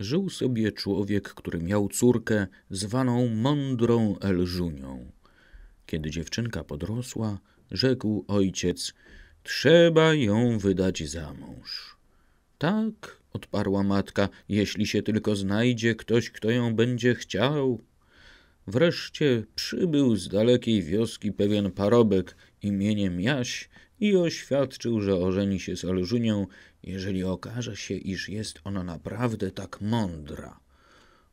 Żył sobie człowiek, który miał córkę zwaną mądrą Elżunią. Kiedy dziewczynka podrosła, rzekł ojciec: Trzeba ją wydać za mąż. Tak, odparła matka, jeśli się tylko znajdzie ktoś, kto ją będzie chciał. Wreszcie przybył z dalekiej wioski pewien parobek imieniem Jaś i oświadczył, że ożeni się z Elżunią jeżeli okaże się, iż jest ona naprawdę tak mądra.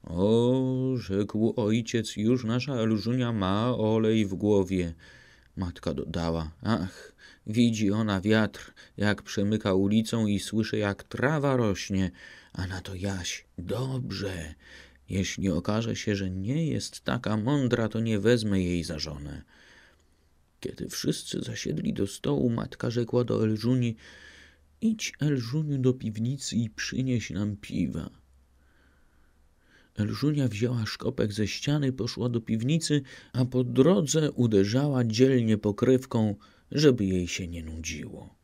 O, rzekł ojciec, już nasza Elżunia ma olej w głowie. Matka dodała, ach, widzi ona wiatr, jak przemyka ulicą i słyszy, jak trawa rośnie, a na to Jaś, dobrze, jeśli okaże się, że nie jest taka mądra, to nie wezmę jej za żonę. Kiedy wszyscy zasiedli do stołu, matka rzekła do Elżuni, Idź, Elżuniu, do piwnicy i przynieś nam piwa. Elżunia wzięła szkopek ze ściany, poszła do piwnicy, a po drodze uderzała dzielnie pokrywką, żeby jej się nie nudziło.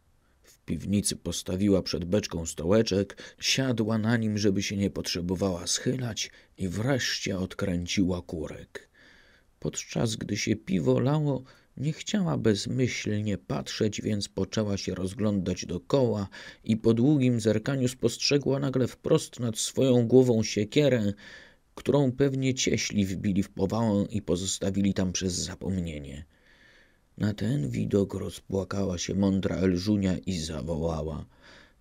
W piwnicy postawiła przed beczką stołeczek, siadła na nim, żeby się nie potrzebowała schylać i wreszcie odkręciła kurek. Podczas gdy się piwo lało, nie chciała bezmyślnie patrzeć, więc poczęła się rozglądać dokoła i po długim zerkaniu spostrzegła nagle wprost nad swoją głową siekierę, którą pewnie cieśli wbili w powałę i pozostawili tam przez zapomnienie. Na ten widok rozpłakała się mądra Elżunia i zawołała –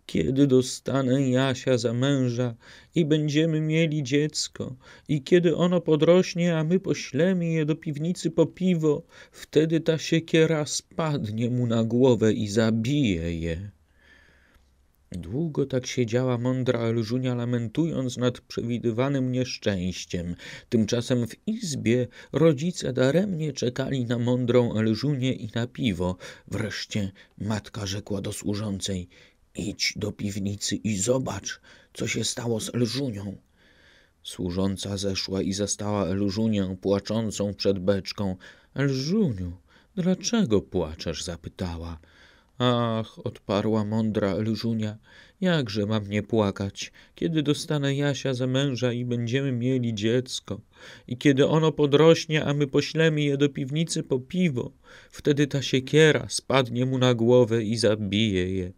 kiedy dostanę Jasia za męża i będziemy mieli dziecko, i kiedy ono podrośnie, a my poślemy je do piwnicy po piwo, wtedy ta siekiera spadnie mu na głowę i zabije je. Długo tak siedziała mądra Elżunia, lamentując nad przewidywanym nieszczęściem. Tymczasem w izbie rodzice daremnie czekali na mądrą Elżunię i na piwo. Wreszcie matka rzekła do służącej – Idź do piwnicy i zobacz, co się stało z Elżunią. Służąca zeszła i zastała Elżunię płaczącą przed beczką. Elżuniu, dlaczego płaczesz? zapytała. Ach, odparła mądra Elżunia, jakże mam nie płakać, kiedy dostanę Jasia za męża i będziemy mieli dziecko. I kiedy ono podrośnie, a my poślemy je do piwnicy po piwo, wtedy ta siekiera spadnie mu na głowę i zabije je.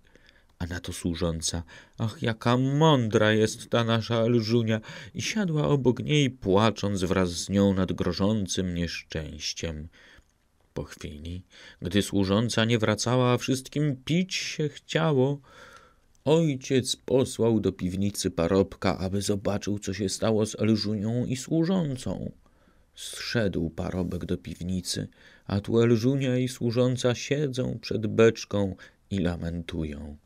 A na to służąca, ach, jaka mądra jest ta nasza Elżunia! I siadła obok niej, płacząc wraz z nią nad grożącym nieszczęściem. Po chwili, gdy służąca nie wracała, a wszystkim pić się chciało, Ojciec posłał do piwnicy parobka, aby zobaczył, co się stało z Elżunią i służącą. Zszedł parobek do piwnicy, a tu Elżunia i służąca siedzą przed beczką i lamentują.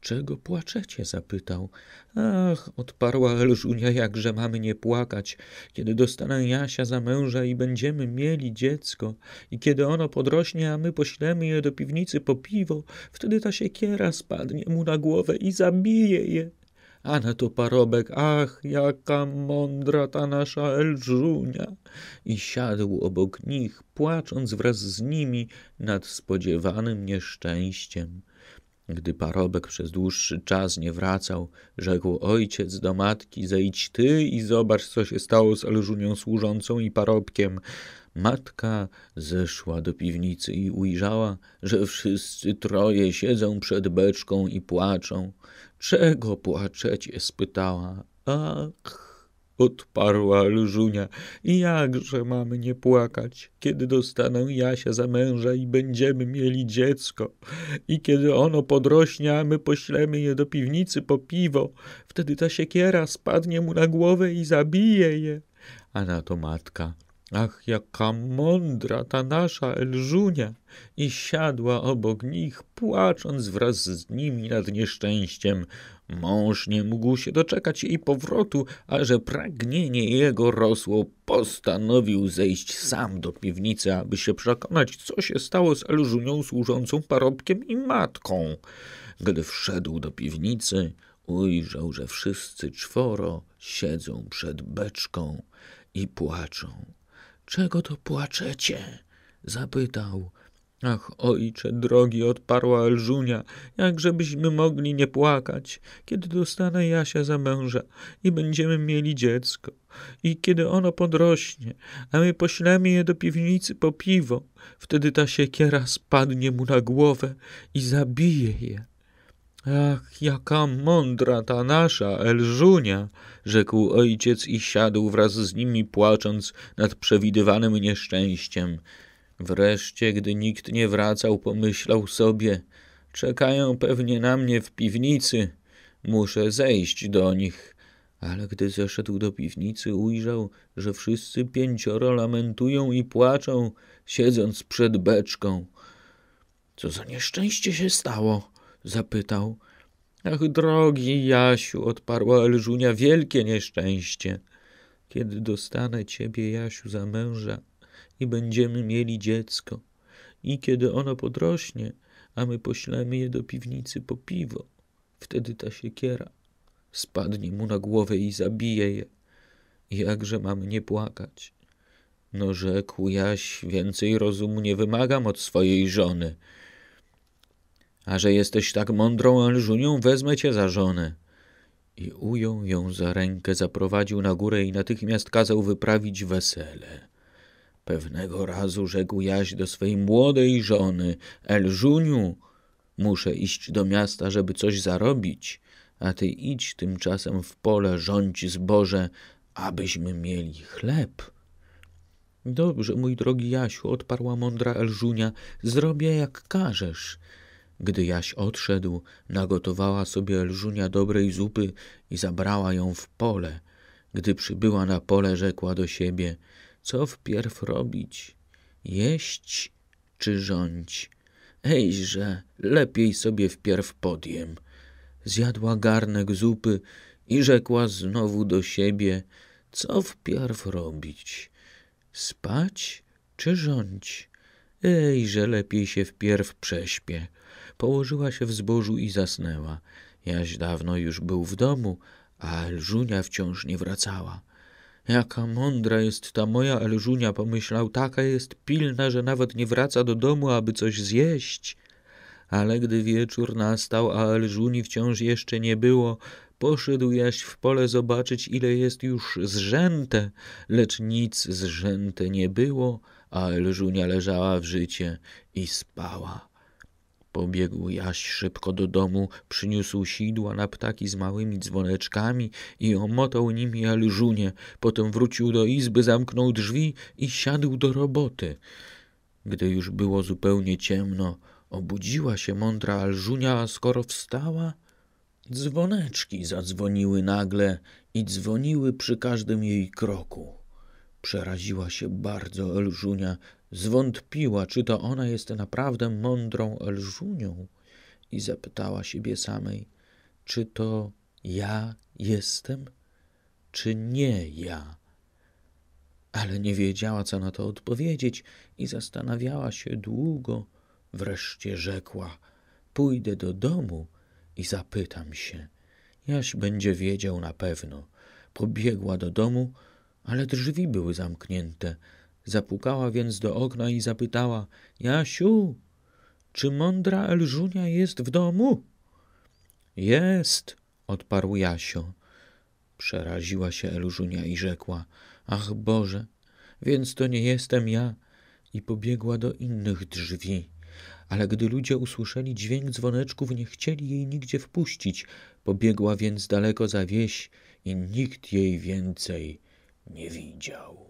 Czego płaczecie? zapytał. Ach, odparła Elżunia, jakże mamy nie płakać, kiedy dostanę Jasia za męża i będziemy mieli dziecko, i kiedy ono podrośnie, a my poślemy je do piwnicy po piwo, wtedy ta siekiera spadnie mu na głowę i zabije je. A na to parobek, ach, jaka mądra ta nasza Elżunia! I siadł obok nich, płacząc wraz z nimi nad spodziewanym nieszczęściem. Gdy parobek przez dłuższy czas nie wracał, rzekł ojciec do matki: Zejdź ty i zobacz, co się stało z Elżunią służącą i parobkiem. Matka zeszła do piwnicy i ujrzała, że wszyscy troje siedzą przed beczką i płaczą. Czego płaczecie? spytała. Ach! odparła Lżunia. I jakże mamy nie płakać, kiedy dostanę Jasia za męża i będziemy mieli dziecko. I kiedy ono podrośnie, a my poślemy je do piwnicy po piwo, wtedy ta siekiera spadnie mu na głowę i zabije je. A na to matka – Ach, jaka mądra ta nasza Elżunia! I siadła obok nich, płacząc wraz z nimi nad nieszczęściem. Mąż nie mógł się doczekać jej powrotu, a że pragnienie jego rosło, postanowił zejść sam do piwnicy, aby się przekonać, co się stało z Elżunią służącą parobkiem i matką. Gdy wszedł do piwnicy, ujrzał, że wszyscy czworo siedzą przed beczką i płaczą. Czego to płaczecie? zapytał. Ach, ojcze drogi, odparła Elżunia, jakżebyśmy mogli nie płakać, kiedy dostanę Jasia za męża i będziemy mieli dziecko. I kiedy ono podrośnie, a my poślemy je do piwnicy po piwo, wtedy ta siekiera spadnie mu na głowę i zabije je. Ach, jaka mądra ta nasza Elżunia! rzekł ojciec i siadł wraz z nimi płacząc nad przewidywanym nieszczęściem. Wreszcie, gdy nikt nie wracał, pomyślał sobie: Czekają pewnie na mnie w piwnicy, muszę zejść do nich. Ale gdy zeszedł do piwnicy, ujrzał, że wszyscy pięcioro lamentują i płaczą, siedząc przed beczką. Co za nieszczęście się stało! zapytał. Ach, drogi Jasiu, odparła Elżunia, wielkie nieszczęście. Kiedy dostanę ciebie, Jasiu, za męża i będziemy mieli dziecko, i kiedy ono podrośnie, a my poślemy je do piwnicy po piwo, wtedy ta siekiera spadnie mu na głowę i zabije je. Jakże mam nie płakać? No rzekł Jaś, więcej rozumu nie wymagam od swojej żony a że jesteś tak mądrą Elżunią, wezmę cię za żonę. I ujął ją za rękę, zaprowadził na górę i natychmiast kazał wyprawić wesele. Pewnego razu rzekł Jaś do swej młodej żony, Elżuniu, muszę iść do miasta, żeby coś zarobić, a ty idź tymczasem w pole, rządź zboże, abyśmy mieli chleb. Dobrze, mój drogi Jasiu, odparła mądra Elżunia, zrobię jak każesz. Gdy jaś odszedł, nagotowała sobie lżunia dobrej zupy i zabrała ją w pole. Gdy przybyła na pole, rzekła do siebie, co wpierw robić? Jeść czy rządź? Ejże, lepiej sobie wpierw podjem. Zjadła garnek zupy i rzekła znowu do siebie, co wpierw robić? Spać czy rządź? Ejże, lepiej się wpierw prześpię położyła się w zbożu i zasnęła. Jaś dawno już był w domu, a Elżunia wciąż nie wracała. Jaka mądra jest ta moja Elżunia, pomyślał, taka jest pilna, że nawet nie wraca do domu, aby coś zjeść. Ale gdy wieczór nastał, a Elżuni wciąż jeszcze nie było, poszedł Jaś w pole zobaczyć, ile jest już zrzęte, lecz nic zrzęte nie było, a Elżunia leżała w życie i spała. Pobiegł Jaś szybko do domu, przyniósł sidła na ptaki z małymi dzwoneczkami i omotał nimi Alżunie. Potem wrócił do izby, zamknął drzwi i siadł do roboty. Gdy już było zupełnie ciemno, obudziła się mądra Elżunia, a skoro wstała, dzwoneczki zadzwoniły nagle i dzwoniły przy każdym jej kroku. Przeraziła się bardzo Elżunia, Zwątpiła, czy to ona jest naprawdę mądrą lżunią i zapytała siebie samej, czy to ja jestem, czy nie ja. Ale nie wiedziała, co na to odpowiedzieć i zastanawiała się długo. Wreszcie rzekła: Pójdę do domu i zapytam się. Jaś będzie wiedział na pewno. Pobiegła do domu, ale drzwi były zamknięte. Zapukała więc do okna i zapytała: Jasiu, czy mądra Elżunia jest w domu? Jest, odparł Jasio. Przeraziła się Elżunia i rzekła: Ach Boże, więc to nie jestem ja. I pobiegła do innych drzwi. Ale gdy ludzie usłyszeli dźwięk dzwoneczków, nie chcieli jej nigdzie wpuścić. Pobiegła więc daleko za wieś i nikt jej więcej nie widział.